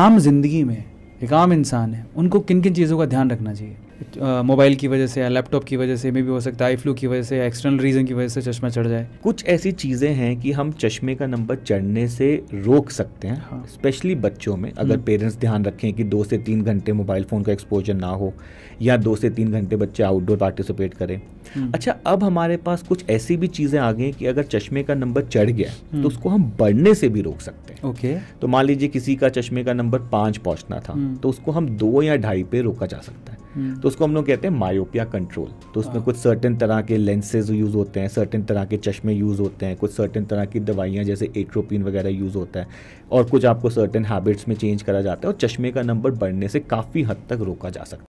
आम जिंदगी में एक आम इंसान है उनको किन किन चीज़ों का ध्यान रखना चाहिए मोबाइल की वजह से या लैपटॉप की वजह से मे भी हो सकता है आई फ्लू की वजह से एक्सटर्नल रीज़न की वजह से चश्मा चढ़ जाए कुछ ऐसी चीज़ें हैं कि हम चश्मे का नंबर चढ़ने से रोक सकते हैं स्पेशली हाँ। बच्चों में अगर पेरेंट्स हम्म। ध्यान रखें कि दो से तीन घंटे मोबाइल फ़ोन का एक्सपोजर ना हो या दो से तीन घंटे बच्चे आउटडोर पार्टिसिपेट करें हम्म। अच्छा अब हमारे पास कुछ ऐसी भी चीज़ें आ गई कि अगर चश्मे का नंबर चढ़ गया तो हम्म। उसको हम बढ़ने से भी रोक सकते हैं ओके तो मान लीजिए किसी का चश्मे का नंबर पाँच पहुँचना था तो उसको हम दो या ढाई पे रोका जा सकता है हम्म। तो उसको हम लोग कहते हैं मायोपिया कंट्रोल तो उसमें हाँ। कुछ सर्टन तरह के लेंसेज यूज़ होते हैं सर्टन तरह के चश्मे यूज़ होते हैं कुछ सर्टन तरह की दवाइयाँ जैसे एट्रोपिन वगैरह यूज़ होता है और कुछ आपको सर्टन हैबिट्स में चेंज करा जाता है और चश्मे का नंबर बढ़ने से काफ़ी हद तक रोका जा सकता है